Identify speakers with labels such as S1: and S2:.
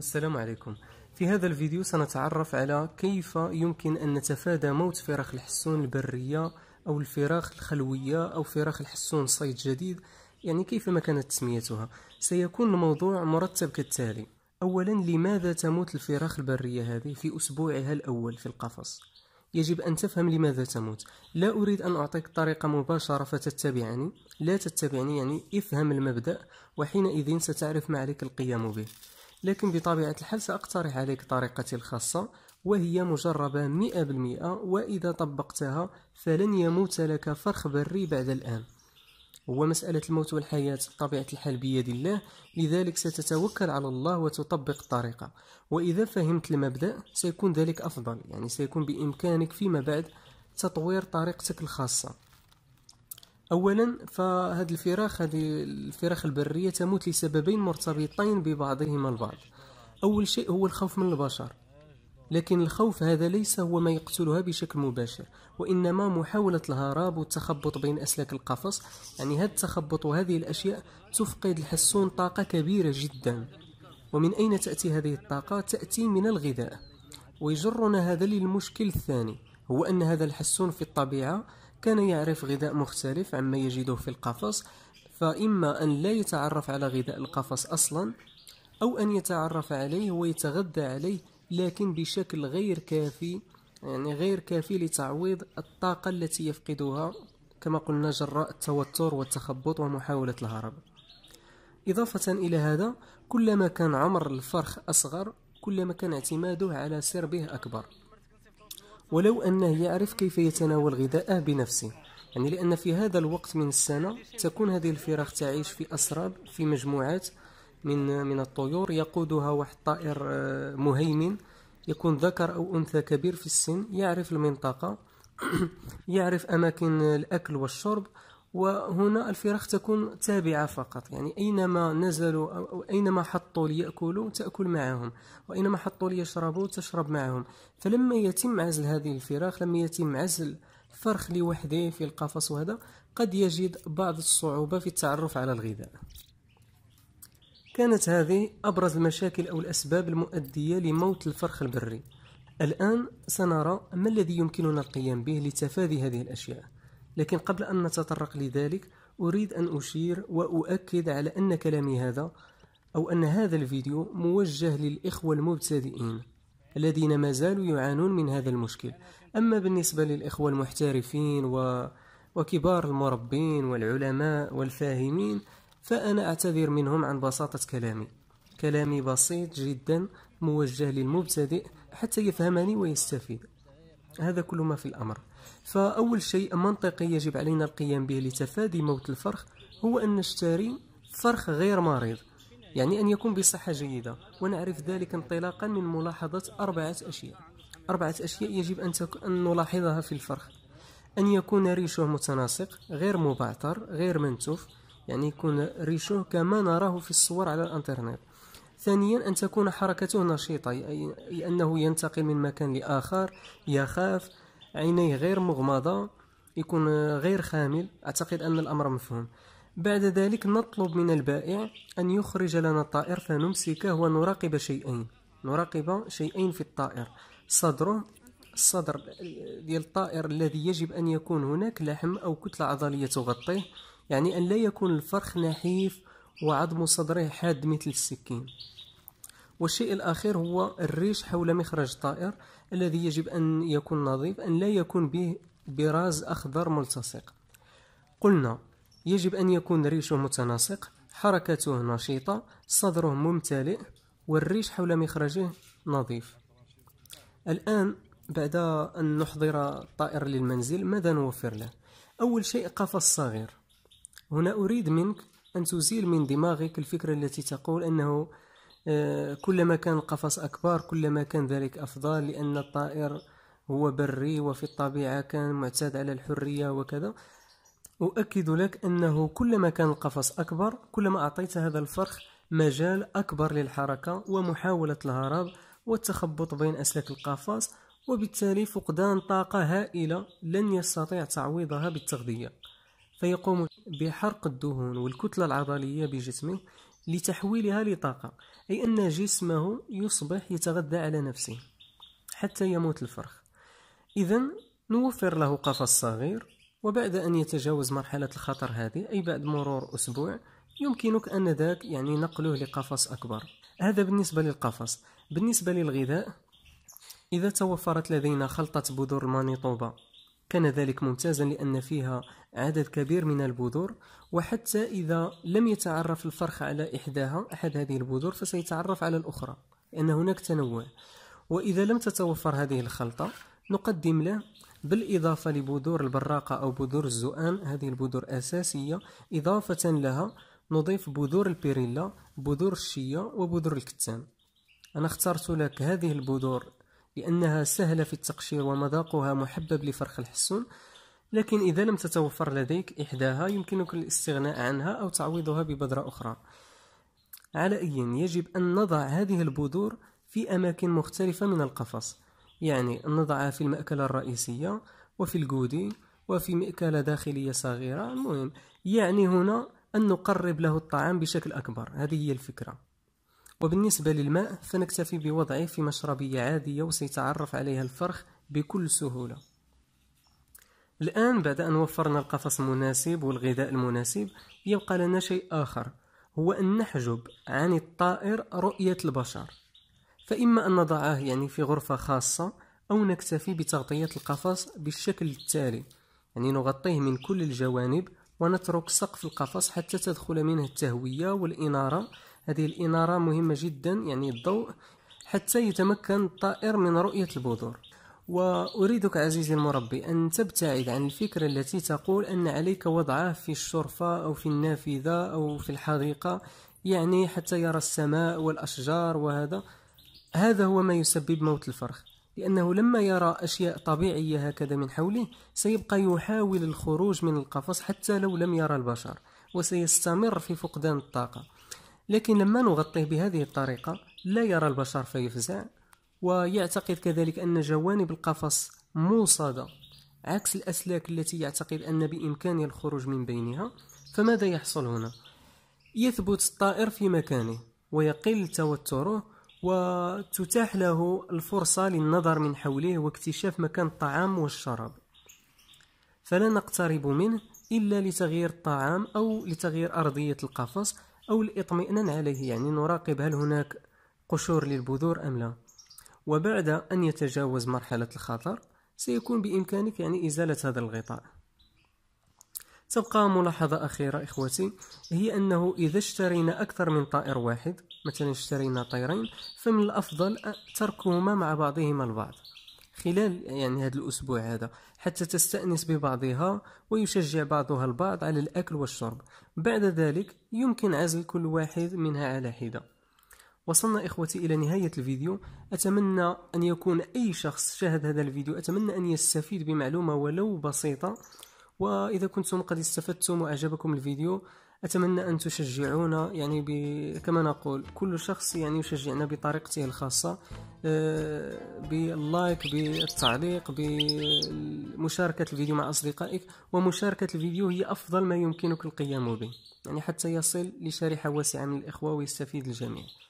S1: السلام عليكم في هذا الفيديو سنتعرف على كيف يمكن أن نتفادى موت فراخ الحسون البرية أو الفراخ الخلوية أو فراخ الحسون صيد جديد يعني كيفما كانت تسميتها سيكون الموضوع مرتب كالتالي أولا لماذا تموت الفراخ البرية هذه في أسبوعها الأول في القفص يجب أن تفهم لماذا تموت لا أريد أن أعطيك طريقة مباشرة فتتبعني لا تتبعني يعني افهم المبدأ وحينئذ ستعرف ما عليك القيام به لكن بطبيعة الحال سأقترح عليك طريقتي الخاصة وهي مجربة مئة بالمئة وإذا طبقتها فلن يموت لك فرخ بري بعد الآن هو مسألة الموت والحياة بطبيعة الحال بيد الله لذلك ستتوكل على الله وتطبق الطريقة وإذا فهمت المبدأ سيكون ذلك أفضل يعني سيكون بإمكانك فيما بعد تطوير طريقتك الخاصة أولا فهذه الفراخ هذه الفراخ البرية تموت لسببين مرتبطين ببعضهما البعض أول شيء هو الخوف من البشر لكن الخوف هذا ليس هو ما يقتلها بشكل مباشر وإنما محاولة الهراب والتخبط بين أسلاك القفص يعني هذا التخبط وهذه الأشياء تفقد الحسون طاقة كبيرة جدا ومن أين تأتي هذه الطاقة؟ تأتي من الغذاء ويجرنا هذا للمشكل الثاني هو أن هذا الحسون في الطبيعة كان يعرف غذاء مختلف عما يجده في القفص فإما أن لا يتعرف على غذاء القفص أصلا أو أن يتعرف عليه ويتغذى عليه لكن بشكل غير كافي يعني غير كافي لتعويض الطاقة التي يفقدها كما قلنا جراء التوتر والتخبط ومحاولة الهرب إضافة إلى هذا كلما كان عمر الفرخ أصغر كلما كان اعتماده على سربه أكبر ولو أنه يعرف كيف يتناول غذاءه بنفسه يعني لأن في هذا الوقت من السنة تكون هذه الفراخ تعيش في أسراب في مجموعات من من الطيور يقودها واحد طائر آه، مهيمن يكون ذكر أو أنثى كبير في السن يعرف المنطقة يعرف أماكن الأكل والشرب وهنا الفراخ تكون تابعة فقط يعني أينما نزلوا أو أينما حطوا ليأكلوا تأكل معهم وأينما حطوا ليشربوا تشرب معهم فلما يتم عزل هذه الفراخ لما يتم عزل فرخ لوحده في القفص وهذا قد يجد بعض الصعوبة في التعرف على الغذاء كانت هذه أبرز المشاكل أو الأسباب المؤدية لموت الفرخ البري الآن سنرى ما الذي يمكننا القيام به لتفادي هذه الأشياء لكن قبل أن نتطرق لذلك أريد أن أشير وأؤكد على أن كلامي هذا أو أن هذا الفيديو موجه للإخوة المبتدئين الذين ما زالوا يعانون من هذا المشكل أما بالنسبة للإخوة المحترفين و... وكبار المربين والعلماء والفاهمين فأنا أعتذر منهم عن بساطة كلامي كلامي بسيط جدا موجه للمبتدئ حتى يفهمني ويستفيد هذا كل ما في الأمر فأول شيء منطقي يجب علينا القيام به لتفادي موت الفرخ هو أن نشتري فرخ غير مريض يعني أن يكون بصحة جيدة ونعرف ذلك انطلاقا من ملاحظة أربعة أشياء أربعة أشياء يجب أن, تك... أن نلاحظها في الفرخ أن يكون ريشه متناسق غير مبعتر غير منتوف يعني يكون ريشه كما نراه في الصور على الانترنت ثانيا أن تكون حركته نشيطة أي أنه ينتقل من مكان لآخر يخاف عينيه غير مغمضة يكون غير خامل أعتقد أن الأمر مفهوم بعد ذلك نطلب من البائع أن يخرج لنا الطائر فنمسكه ونراقب شيئين نراقب شيئين في الطائر صدره الصدر ديال الطائر الذي يجب أن يكون هناك لحم أو كتلة عضلية تغطيه يعني أن لا يكون الفرخ نحيف وعظم صدره حاد مثل السكين والشيء الأخير هو الريش حول مخرج الطائر الذي يجب أن يكون نظيف أن لا يكون به براز أخضر ملتصق قلنا يجب أن يكون ريشه متناسق حركته نشيطة صدره ممتلئ والريش حول مخرجه نظيف الآن بعد أن نحضر الطائر للمنزل ماذا نوفر له؟ أول شيء قفص صغير هنا أريد منك أن تزيل من دماغك الفكرة التي تقول أنه آه، كلما كان القفص أكبر كلما كان ذلك أفضل لأن الطائر هو بري وفي الطبيعة كان معتاد على الحرية وكذا أؤكد لك أنه كلما كان القفص أكبر كلما أعطيت هذا الفرخ مجال أكبر للحركة ومحاولة الهرب والتخبط بين أسلاك القفص وبالتالي فقدان طاقة هائلة لن يستطيع تعويضها بالتغذية فيقوم بحرق الدهون والكتلة العضلية بجسمه لتحويلها لطاقة أي أن جسمه يصبح يتغذى على نفسه حتى يموت الفرخ إذا نوفر له قفص صغير وبعد أن يتجاوز مرحلة الخطر هذه أي بعد مرور أسبوع يمكنك أن ذاك يعني نقله لقفص أكبر هذا بالنسبة للقفص بالنسبة للغذاء إذا توفرت لدينا خلطة بذور المانيطوبة كان ذلك ممتازا لأن فيها عدد كبير من البذور وحتى إذا لم يتعرف الفرخ على إحداها أحد هذه البذور فسيتعرف على الأخرى لأن هناك تنوع وإذا لم تتوفر هذه الخلطة نقدم له بالإضافة لبذور البراقة أو بذور الزؤان هذه البذور أساسية إضافة لها نضيف بذور البيريلا بذور الشيا وبذور الكتان أنا اخترت لك هذه البذور لأنها سهلة في التقشير ومذاقها محبب لفرخ الحسون لكن إذا لم تتوفر لديك إحداها يمكنك الاستغناء عنها أو تعويضها ببذرة أخرى على أي يجب أن نضع هذه البذور في أماكن مختلفة من القفص يعني نضعها في المأكلة الرئيسية وفي الجودي وفي مأكلة داخلية صغيرة المهم يعني هنا أن نقرب له الطعام بشكل أكبر هذه هي الفكرة وبالنسبة للماء فنكتفي بوضعه في مشربية عادية وسيتعرف عليها الفرخ بكل سهولة الآن بعد أن وفرنا القفص المناسب والغذاء المناسب يبقى لنا شيء آخر هو أن نحجب عن الطائر رؤية البشر فإما أن نضعه يعني في غرفة خاصة أو نكتفي بتغطية القفص بالشكل التالي يعني نغطيه من كل الجوانب ونترك سقف القفص حتى تدخل منه التهوية والإنارة هذه الإنارة مهمة جدا يعني الضوء حتى يتمكن الطائر من رؤية البذور وأريدك عزيزي المربي أن تبتعد عن الفكرة التي تقول أن عليك وضعه في الشرفة أو في النافذة أو في الحديقة يعني حتى يرى السماء والأشجار وهذا هذا هو ما يسبب موت الفرخ لأنه لما يرى أشياء طبيعية هكذا من حوله سيبقى يحاول الخروج من القفص حتى لو لم يرى البشر وسيستمر في فقدان الطاقة لكن لما نغطيه بهذه الطريقة لا يرى البشر فيفزع ويعتقد كذلك أن جوانب القفص موصدة عكس الأسلاك التي يعتقد أن بإمكانه الخروج من بينها فماذا يحصل هنا؟ يثبت الطائر في مكانه ويقل توتره وتتاح له الفرصة للنظر من حوله واكتشاف مكان الطعام والشراب فلا نقترب منه إلا لتغيير الطعام أو لتغيير أرضية القفص أو الإطمئنان عليه يعني نراقب هل هناك قشور للبذور أم لا وبعد أن يتجاوز مرحلة الخطر سيكون بإمكانك يعني إزالة هذا الغطاء تبقى ملاحظة أخيرة إخوتي هي أنه إذا اشترينا أكثر من طائر واحد مثلا اشترينا طيرين فمن الأفضل تركهما مع بعضهما البعض خلال يعني هذا الأسبوع هذا حتى تستأنس ببعضها ويشجع بعضها البعض على الأكل والشرب بعد ذلك يمكن عزل كل واحد منها على حدة وصلنا إخوتي إلى نهاية الفيديو أتمنى أن يكون أي شخص شاهد هذا الفيديو أتمنى أن يستفيد بمعلومة ولو بسيطة وإذا كنتم قد استفدتم وأعجبكم الفيديو أتمنى أن تشجعونا يعني كما نقول كل شخص يعني يشجعنا بطريقته الخاصة آه، باللايك بالتعليق بمشاركة الفيديو مع أصدقائك ومشاركة الفيديو هي أفضل ما يمكنك القيام به يعني حتى يصل لشريحة واسعة من الإخوة ويستفيد الجميع